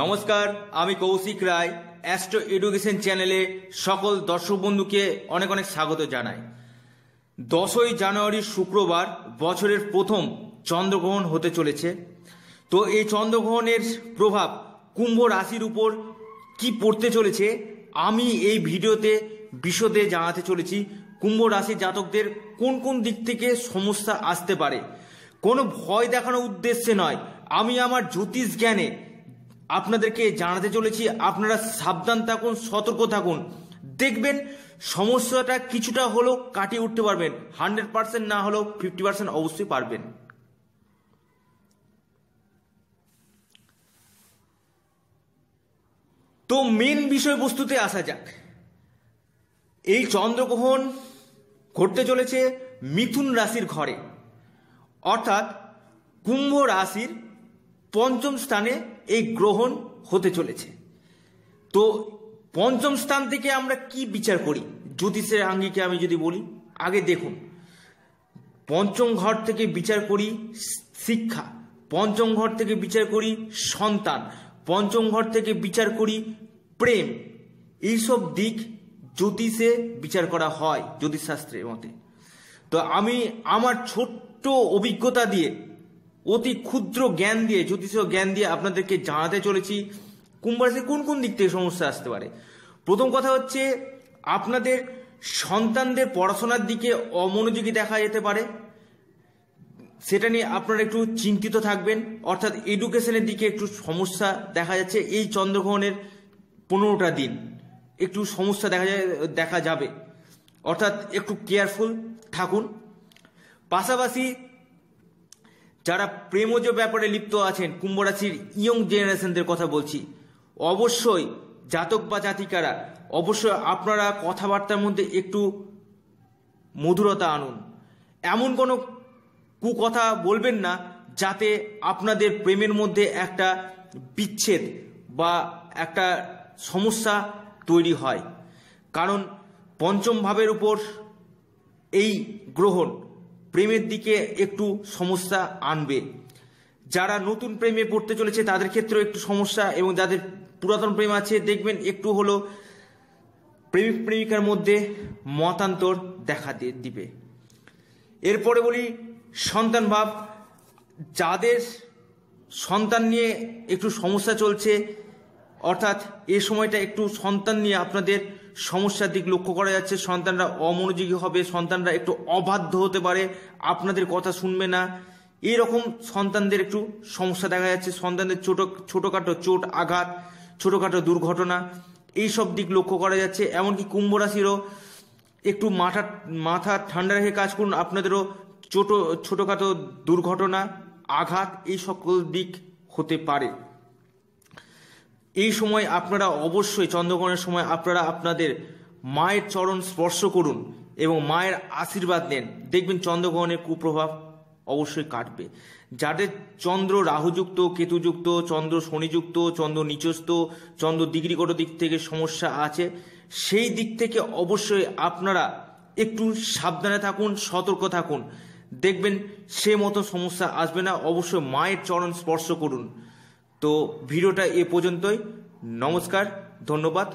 নমস্কার আমি কৌশিক রায় astro education চ্যানেলে সকল দর্শক বন্ধুকে অনেক অনেক স্বাগত জানাই দশই জানুয়ারি শুক্রবার বছরের প্রথম চন্দ্রগ্রহণ হতে চলেছে তো এই চন্দ্রগ্রহণের প্রভাব কুম্ভ রাশির উপর কি পড়তে চলেছে আমি এই ভিডিওতে বিশদে জানাতে চলেছি কুম্ভ রাশি জাতকদের কোন কোন দিক থেকে সমস্যা আসতে পারে কোনো ভয় দেখানোর উদ্দেশ্যে নয় আমি আমার জ্যোতিষ জ্ঞানে আপনাদেরকে জানাতে চলেছি আপনারা সাবধান থাকুন সতর্ক থাকুন দেখবেন সমস্যাটা কিছুটা হলেও কাটিয়ে উঠতে পারবেন হান্ড্রেড পার্সেন্ট না হলেও ফিফটি পার্সেন্ট অবশ্যই পারবেন তো মেন বিষয়বস্তুতে আসা যাক এই চন্দ্রগ্রহণ ঘটতে চলেছে মিথুন রাশির ঘরে অর্থাৎ কুম্ভ রাশির পঞ্চম স্থানে এই গ্রহণ হতে চলেছে তো পঞ্চম স্থান থেকে আমরা কি বিচার করি জ্যোতিষের আঙ্গিকে আমি যদি বলি আগে দেখুন পঞ্চম ঘর থেকে বিচার করি শিক্ষা পঞ্চম ঘর থেকে বিচার করি সন্তান পঞ্চম ঘর থেকে বিচার করি প্রেম এইসব দিক জ্যোতিষে বিচার করা হয় জ্যোতিষশাস্ত্রের মতে তো আমি আমার ছোট্ট অভিজ্ঞতা দিয়ে অতি ক্ষুদ্র জ্ঞান দিয়ে জ্যোতিষীয় জ্ঞান দিয়ে আপনাদেরকে জানাতে চলেছি কুম্ভ রাশির কোন কোন দিক থেকে সমস্যা আসতে পারে প্রথম কথা হচ্ছে আপনাদের সন্তানদের পড়াশোনার দিকে অমনোযোগী দেখা যেতে পারে সেটা নিয়ে আপনারা একটু চিন্তিত থাকবেন অর্থাৎ এডুকেশনের দিকে একটু সমস্যা দেখা যাচ্ছে এই চন্দ্রগ্রহণের পনেরোটা দিন একটু সমস্যা দেখা যায় দেখা যাবে অর্থাৎ একটু কেয়ারফুল থাকুন পাশাপাশি যারা প্রেমজ ব্যাপারে লিপ্ত আছেন কুম্ভরাশির ইয়ং জেনারেশনদের কথা বলছি অবশ্যই জাতক বা জাতিকারা অবশ্যই আপনারা কথাবার্তার মধ্যে একটু মধুরতা আনুন এমন কোনো কুকথা বলবেন না যাতে আপনাদের প্রেমের মধ্যে একটা বিচ্ছেদ বা একটা সমস্যা তৈরি হয় কারণ পঞ্চম ভাবের উপর এই গ্রহণ প্রেমের দিকে একটু সমস্যা আনবে যারা নতুন প্রেমে পড়তে চলেছে তাদের ক্ষেত্রেও একটু সমস্যা এবং যাদের পুরাতন প্রেম আছে দেখবেন একটু হলো প্রেমিক প্রেমিকার মধ্যে মতান্তর দেখা দিবে এরপরে বলি সন্তান ভাব যাদের সন্তান নিয়ে একটু সমস্যা চলছে অর্থাৎ এ সময়টা একটু সন্তান নিয়ে আপনাদের সমস্যার দিক লক্ষ্য করা যাচ্ছে সন্তানরা অমনোযোগী হবে সন্তানরা একটু অবাধ্য হতে পারে আপনাদের কথা শুনবে না এরকম সন্তানদের একটু সমস্যা দেখা যাচ্ছে সন্তানদের ছোটো ছোটোখাটো চোট আঘাত ছোটোখাটো দুর্ঘটনা এই সব দিক লক্ষ্য করা যাচ্ছে এমনকি কুম্ভ রাশিরও একটু মাথা মাথা ঠান্ডা রেখে কাজ করুন আপনাদেরও ছোটো ছোটোখাটো দুর্ঘটনা আঘাত এই সকল দিক হতে পারে এই সময় আপনারা অবশ্যই চন্দ্রগ্রহণের সময় আপনারা আপনাদের মায়ের চরণ স্পর্শ করুন এবং মায়ের আশীর্বাদ নেন দেখবেন চন্দ্রগ্রহণের কুপ্রভাব অবশ্যই কাটবে যাদের চন্দ্র রাহুযুক্ত কেতুযুক্ত চন্দ্র শনিযুক্ত চন্দ্র নিচস্ত চন্দ্র ডিগ্রিগত দিক থেকে সমস্যা আছে সেই দিক থেকে অবশ্যই আপনারা একটু সাবধানে থাকুন সতর্ক থাকুন দেখবেন সে মতো সমস্যা আসবে না অবশ্যই মায়ের চরণ স্পর্শ করুন তো ভিডিওটা এ পর্যন্তই নমস্কার ধন্যবাদ